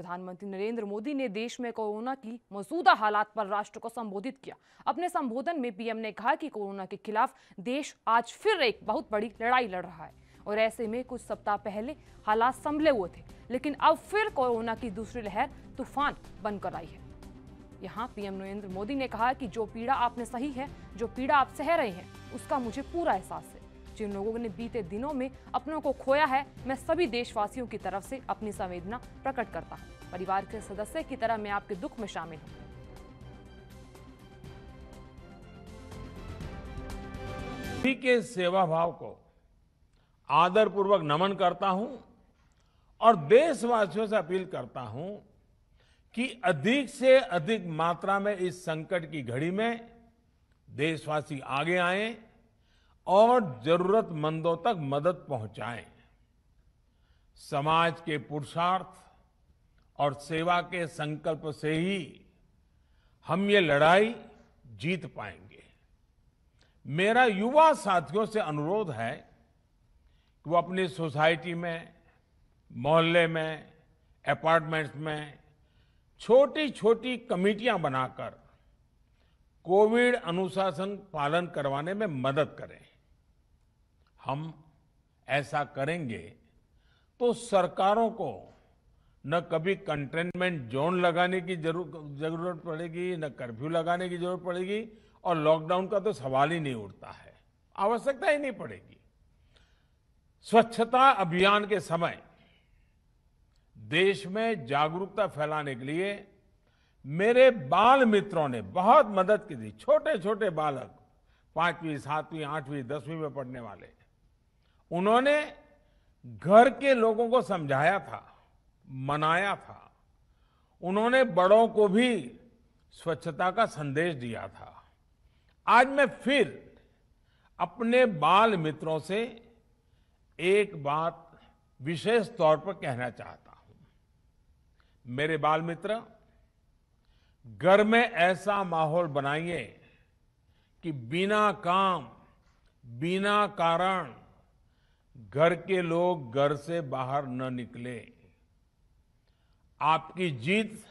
प्रधानमंत्री नरेंद्र मोदी ने देश में कोरोना की मौजूदा हालात पर राष्ट्र को संबोधित किया अपने संबोधन में पीएम ने कहा कि कोरोना के खिलाफ देश आज फिर एक बहुत बड़ी लड़ाई लड़ रहा है और ऐसे में कुछ सप्ताह पहले हालात संभले हुए थे लेकिन अब फिर कोरोना की दूसरी लहर तूफान बनकर आई है यहाँ पीएम नरेंद्र मोदी ने कहा कि जो पीड़ा आपने सही है जो पीड़ा आप सह रहे हैं उसका मुझे पूरा एहसास है जिन लोगों ने बीते दिनों में अपनों को खोया है मैं सभी देशवासियों की तरफ से अपनी संवेदना प्रकट करता हूँ परिवार के सदस्य की तरह मैं आपके दुख में शामिल हूँ के सेवा भाव को आदरपूर्वक नमन करता हूं और देशवासियों से अपील करता हूं कि अधिक से अधिक मात्रा में इस संकट की घड़ी में देशवासी आगे आएं और जरूरतमंदों तक मदद पहुंचाएं समाज के पुरुषार्थ और सेवा के संकल्प से ही हम ये लड़ाई जीत पाएंगे मेरा युवा साथियों से अनुरोध है कि वो अपनी सोसाइटी में मोहल्ले में अपार्टमेंट्स में छोटी छोटी कमेटियां बनाकर कोविड अनुशासन पालन करवाने में मदद करें हम ऐसा करेंगे तो सरकारों को न कभी कंटेनमेंट जोन लगाने की जरूरत पड़ेगी न कर्फ्यू लगाने की जरूरत पड़ेगी और लॉकडाउन का तो सवाल ही नहीं उठता है आवश्यकता ही नहीं पड़ेगी स्वच्छता अभियान के समय देश में जागरूकता फैलाने के लिए मेरे बाल मित्रों ने बहुत मदद की थी छोटे छोटे बालक पांचवी सातवीं आठवीं दसवीं में पढ़ने वाले उन्होंने घर के लोगों को समझाया था मनाया था उन्होंने बड़ों को भी स्वच्छता का संदेश दिया था आज मैं फिर अपने बाल मित्रों से एक बात विशेष तौर पर कहना चाहता हूं मेरे बाल मित्र घर में ऐसा माहौल बनाइए कि बिना काम बिना कारण घर के लोग घर से बाहर न निकले आपकी जीत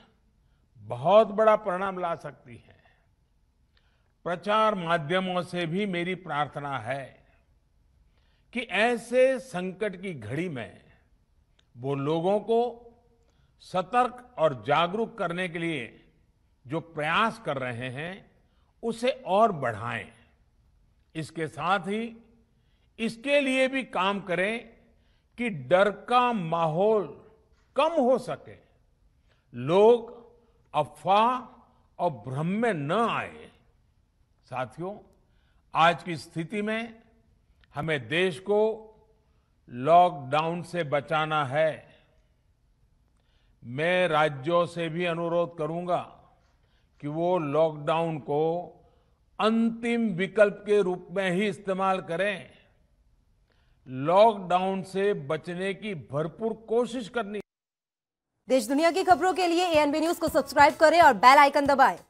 बहुत बड़ा परिणाम ला सकती है प्रचार माध्यमों से भी मेरी प्रार्थना है कि ऐसे संकट की घड़ी में वो लोगों को सतर्क और जागरूक करने के लिए जो प्रयास कर रहे हैं उसे और बढ़ाएं इसके साथ ही इसके लिए भी काम करें कि डर का माहौल कम हो सके लोग अफवाह और भ्रम में न आए साथियों आज की स्थिति में हमें देश को लॉकडाउन से बचाना है मैं राज्यों से भी अनुरोध करूंगा कि वो लॉकडाउन को अंतिम विकल्प के रूप में ही इस्तेमाल करें लॉकडाउन से बचने की भरपूर कोशिश करनी देश दुनिया की खबरों के लिए एएनबी न्यूज को सब्सक्राइब करें और बेल आइकन दबाएं।